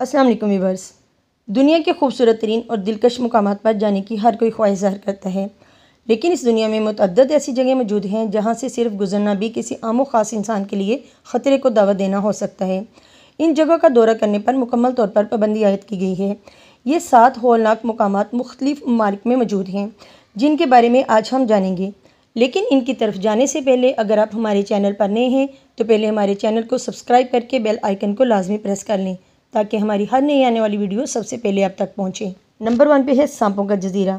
असलम वालेकुम दुनिया के खूबसूरत तरीन और दिलकश मकाम पर जाने की हर कोई ख्वाहिश ज़ाहिर करता है लेकिन इस दुनिया में मतदद ऐसी जगह मौजूद हैं जहाँ से सिर्फ गुजरना भी किसी आम ख़ास इंसान के लिए ख़तरे को दावा देना हो सकता है इन जगह का दौरा करने पर मुकम्मल तौर पर पाबंदी आयद की गई है ये सात होलनाक मकाम मुख्तलिफ ममालिक में मौजूद हैं जिनके बारे में आज हम जानेंगे लेकिन इनकी तरफ जाने से पहले अगर आप हमारे चैनल पर नए हैं तो पहले हमारे चैनल को सब्सक्राइब करके बेल आइकन को लाजमी प्रेस कर लें ताकि हमारी हर नई आने वाली वीडियो सबसे पहले आप तक पहुँचे नंबर वन पे है सांपों का जजीरा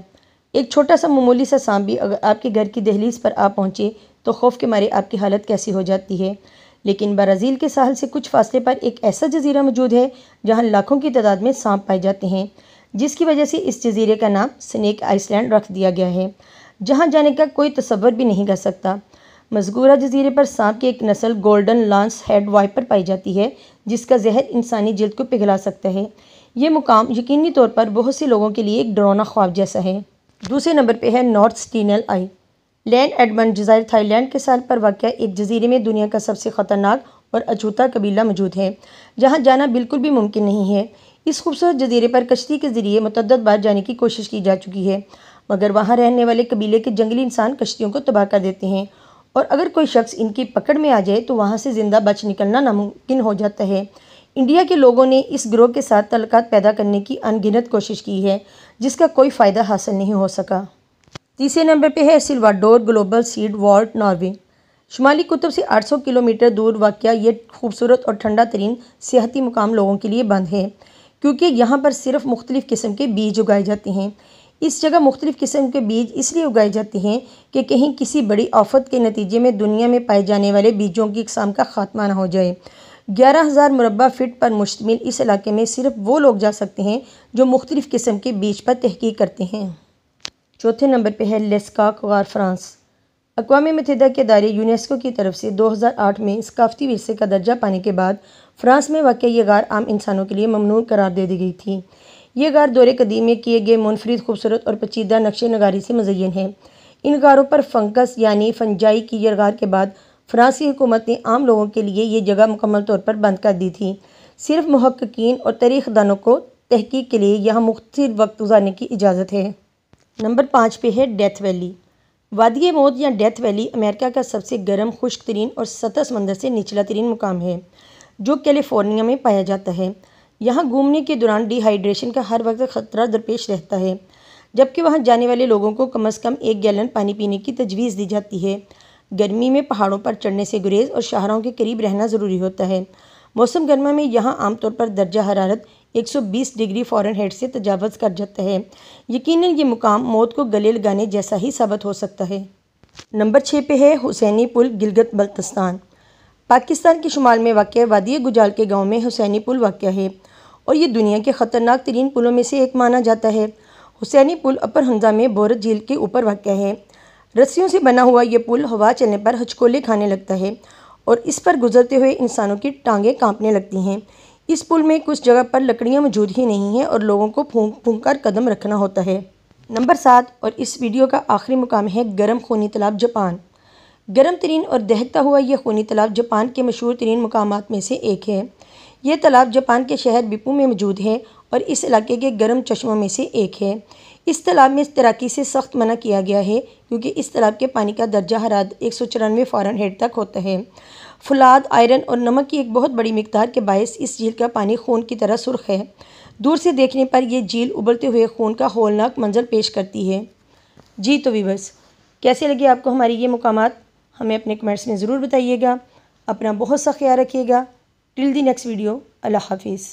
एक छोटा सा मामूली सा सांप भी अगर आपके घर की दहलीज पर आ पहुँचे तो खौफ के मारे आपकी हालत कैसी हो जाती है लेकिन ब्राज़ील के साहल से कुछ फासले पर एक ऐसा जजीरा मौजूद है जहाँ लाखों की तादाद में सांप पाए जाते हैं जिसकी वजह से इस जजीरे का नाम स्नैक आइसलैंड रख दिया गया है जहाँ जाने का कोई तस्वर भी नहीं कर सकता मजगूरा जजीरे पर सांप की एक नस्ल गोल्डन लांस हेड वाइपर पाई जाती है जिसका जहर इंसानी जल्द को पिघला सकता है ये मुकाम यकीनी तौर पर बहुत से लोगों के लिए एक डरौना ख्वाब जैसा है दूसरे नंबर पर है नॉर्थ स्टीनल आई लैंड एडमंड जजायर थाईलैंड के साल पर वाक़ एक जजीरे में दुनिया का सबसे ख़तरनाक और अछूता कबीला मौजूद है जहाँ जाना बिल्कुल भी मुमकिन नहीं है इस खूबसूरत जजीरे पर कश्ती के ज़रिए मतद बार जाने की कोशिश की जा चुकी है मगर वहाँ रहने वाले कबीले के जंगली इंसान कश्तियों को तबाह कर देते हैं और अगर कोई शख्स इनकी पकड़ में आ जाए तो वहाँ से ज़िंदा बच निकलना नामुमकिन हो जाता है इंडिया के लोगों ने इस ग्रोह के साथ तल्क पैदा करने की अनगिनत कोशिश की है जिसका कोई फ़ायदा हासिल नहीं हो सका तीसरे नंबर पे है Svalbard global seed vault Norway शुमाली कुतुब से 800 किलोमीटर दूर वाक़ ये खूबसूरत और ठंडा तरीन सियाती मुकाम लोगों के लिए बंद है क्योंकि यहाँ पर सिर्फ मुख्तलिफ़ किस्म के बीज उगाए जाते हैं इस जगह मुख्तलिफ़ किस्म के बीज इसलिए उगाए जाते हैं कि कहीं किसी बड़ी आफत के नतीजे में दुनिया में पाए जाने वाले बीजों की इकसाम का खात्मा ना हो जाए ग्यारह हज़ार मुरबा फिट पर मुश्तमिल इस इलाके में सिर्फ वो लोग जा सकते हैं जो मुख्तलिफ़ किस्म के बीज पर तहकीक करते हैं चौथे नंबर पर है लेस्काक गार फ्रांस अकवा मतदा के अदारे यूनेस्को की तरफ से दो हज़ार आठ में सकाफती विरसे का दर्जा पाने के बाद फ्रांस में वाक़ ये गार आम इंसानों के लिए ममनू करार दे दी गई थी ये गार दौरे कदीम में किए गए मुनफरद खूबसूरत और पचीदा नक्श नगारी से मजयन है इन गारों पर फंकस यानी फंजाई की गार के बाद फ्रांसी हुकूमत ने आम लोगों के लिए ये जगह मुकम्मल तौर पर बंद कर दी थी सिर्फ महक्कीन और दानों को तहकीक के लिए यहाँ मुख्तर वक्त गुजारने की इजाज़त है नंबर पाँच पे है डेथ वैली वादिय मौत या डेथ वैली अमेरिका का सबसे गर्म खुश्क तरीन और सतह समंदर से निचला तरीन मुकाम है जो कैलिफोर्निया में पाया जाता है यहाँ घूमने के दौरान डिहाइड्रेशन का हर वक्त खतरा दरपेश रहता है जबकि वहाँ जाने वाले लोगों को कम अज़ कम एक गैलन पानी पीने की तजवीज़ दी जाती है गर्मी में पहाड़ों पर चढ़ने से गुरेज और शहरों के करीब रहना ज़रूरी होता है मौसम गर्मा में यहाँ आमतौर पर दर्जा हरारत 120 डिग्री फॉरन हेड से तजावज़ कर जाता है यकीन ये मुकाम मौत को गले लगाने जैसा ही साबित हो सकता है नंबर छः पे है हुसैनी पुल गिलगत बल्तिस्तान पाकिस्तान के शुमाल में वाक़ वादिया गुजाल के गाँव में हुसैनी पुल वाक़ है और ये दुनिया के ख़तरनाक तरीन पुलों में से एक माना जाता है हुसैनी पुल अपर हमजा में बोरत झील के ऊपर वाक़ है रस्सियों से बना हुआ यह पुल हवा चलने पर हचकोले खाने लगता है और इस पर गुजरते हुए इंसानों की टांगें कांपने लगती हैं इस पुल में कुछ जगह पर लकड़ियाँ मौजूद ही नहीं हैं और लोगों को फूंक फूंक कर कदम रखना होता है नंबर सात और इस वीडियो का आखिरी मुकाम है गर्म खूनी तालाब जापान गर्म तरीन और दहकता हुआ यह खूनी तालाब जापान के मशहूर तरीन मकाम में से एक है ये तालाब जापान के शहर बिपू में मौजूद है और इस इलाके के गर्म चश्मों में से एक है इस तालाब में तैराकी से सख्त मना किया गया है क्योंकि इस तालाब के पानी का दर्जा हराद एक सौ चौरानवे फ़ारन हेड तक होता है फुलाद आयरन और नमक की एक बहुत बड़ी मकदार के बायस इस झील का पानी खून की तरह सुर्ख है दूर से देखने पर यह झील उबलते हुए खून का होलनाक मंजर पेश करती है जी तो वीवर्स कैसे लगे आपको हमारी ये मकाम हमें अपने कमेंट्स में ज़रूर बताइएगा अपना बहुत सा ख्याल रखिएगा टिल दी नेक्स्ट वीडियो अल्लाह हाफिज़